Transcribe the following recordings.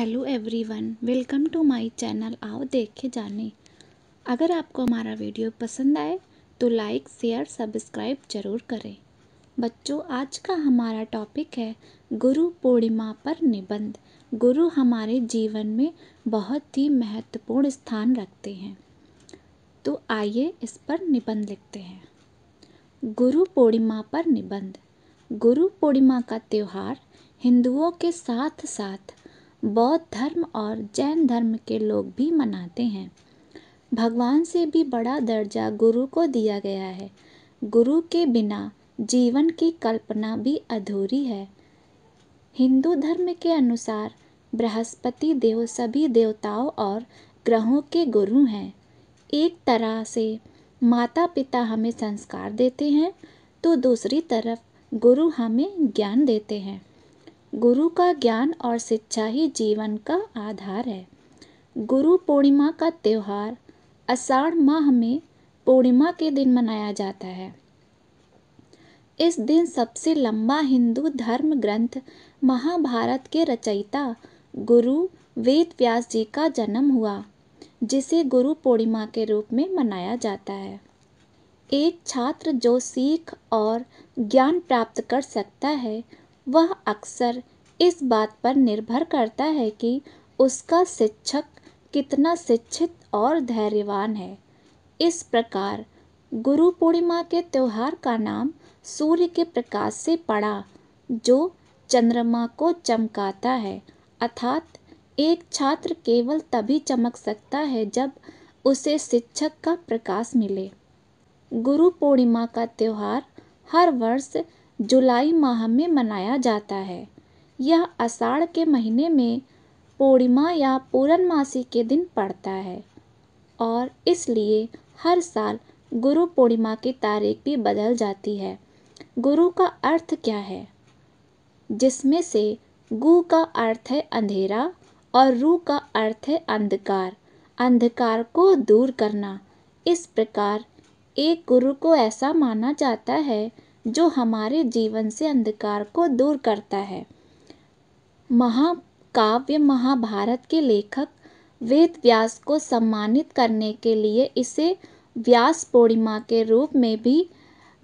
hello everyone welcome to my channel आओ देखे जाने अगर आपको हमारा वीडियो पसंद आए तो लाइक शेयर सब्सक्राइब जरूर करें बच्चों आज का हमारा टॉपिक है गुरु पूर्णिमा पर निबंध गुरु हमारे जीवन में बहुत ही महत्वपूर्ण स्थान रखते हैं तो आइए इस पर निबंध लिखते हैं गुरु पूर्णिमा पर निबंध गुरु पूर्णिमा का त्यौहार हिंदुओं के साथ साथ बौद्ध धर्म और जैन धर्म के लोग भी मनाते हैं भगवान से भी बड़ा दर्जा गुरु को दिया गया है गुरु के बिना जीवन की कल्पना भी अधूरी है हिंदू धर्म के अनुसार बृहस्पति देव सभी देवताओं और ग्रहों के गुरु हैं एक तरह से माता पिता हमें संस्कार देते हैं तो दूसरी तरफ गुरु हमें ज्ञान देते हैं गुरु का ज्ञान और शिक्षा ही जीवन का आधार है गुरु पूर्णिमा का त्यौहार अषाढ़ माह में पूर्णिमा के दिन मनाया जाता है इस दिन सबसे लंबा हिंदू धर्म ग्रंथ महाभारत के रचयिता गुरु वेद व्यास जी का जन्म हुआ जिसे गुरु पूर्णिमा के रूप में मनाया जाता है एक छात्र जो सीख और ज्ञान प्राप्त कर सकता है वह अक्सर इस बात पर निर्भर करता है कि उसका शिक्षक कितना शिक्षित और धैर्यवान है इस प्रकार गुरु पूर्णिमा के त्यौहार का नाम सूर्य के प्रकाश से पड़ा जो चंद्रमा को चमकाता है अर्थात एक छात्र केवल तभी चमक सकता है जब उसे शिक्षक का प्रकाश मिले गुरु पूर्णिमा का त्यौहार हर वर्ष जुलाई माह में मनाया जाता है यह आषाढ़ के महीने में पूर्णिमा या पूरनमासी के दिन पड़ता है और इसलिए हर साल गुरु पूर्णिमा की तारीख भी बदल जाती है गुरु का अर्थ क्या है जिसमें से गु का अर्थ है अंधेरा और रू का अर्थ है अंधकार अंधकार को दूर करना इस प्रकार एक गुरु को ऐसा माना जाता है जो हमारे जीवन से अंधकार को दूर करता है महाकाव्य महाभारत के लेखक वेद व्यास को सम्मानित करने के लिए इसे व्यास पूर्णिमा के रूप में भी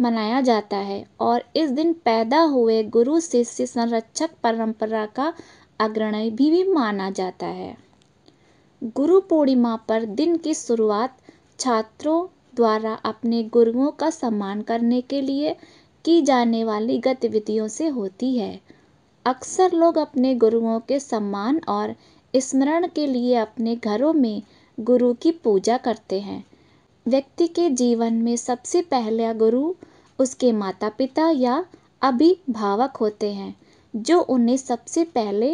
मनाया जाता है और इस दिन पैदा हुए गुरु शिष्य संरक्षक परंपरा का अग्रणी भी, भी माना जाता है गुरु पूर्णिमा पर दिन की शुरुआत छात्रों द्वारा अपने गुरुओं का सम्मान करने के लिए की जाने वाली गतिविधियों से होती है अक्सर लोग अपने गुरुओं के सम्मान और स्मरण के लिए अपने घरों में गुरु की पूजा करते हैं व्यक्ति के जीवन में सबसे पहला गुरु उसके माता पिता या अभिभावक होते हैं जो उन्हें सबसे पहले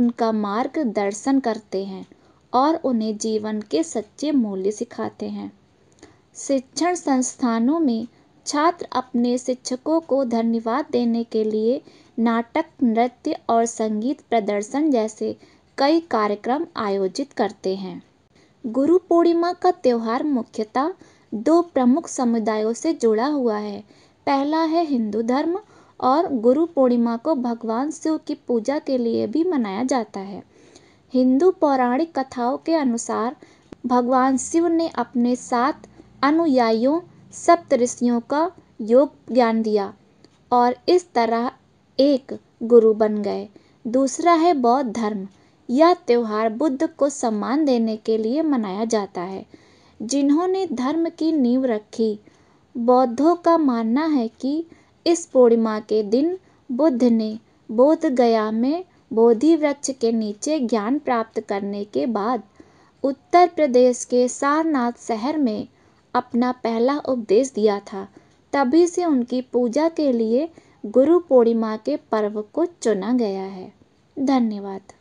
उनका मार्ग दर्शन करते हैं और उन्हें जीवन के सच्चे मूल्य सिखाते हैं शिक्षण संस्थानों में छात्र अपने शिक्षकों को धन्यवाद देने के लिए नाटक नृत्य और संगीत प्रदर्शन जैसे कई कार्यक्रम आयोजित करते हैं गुरु पूर्णिमा का त्यौहार मुख्यतः दो प्रमुख समुदायों से जुड़ा हुआ है पहला है हिंदू धर्म और गुरु पूर्णिमा को भगवान शिव की पूजा के लिए भी मनाया जाता है हिंदू पौराणिक कथाओं के अनुसार भगवान शिव ने अपने सात अनुयायियों सप्तऋषियों का योग ज्ञान दिया और इस तरह एक गुरु बन गए दूसरा है बौद्ध धर्म यह त्यौहार बुद्ध को सम्मान देने के लिए मनाया जाता है जिन्होंने धर्म की नींव रखी बौद्धों का मानना है कि इस पूर्णिमा के दिन बुद्ध ने बोध गया में बोधि वृक्ष के नीचे ज्ञान प्राप्त करने के बाद उत्तर प्रदेश के सारनाथ शहर में अपना पहला उपदेश दिया था तभी से उनकी पूजा के लिए गुरु पूर्णिमा के पर्व को चुना गया है धन्यवाद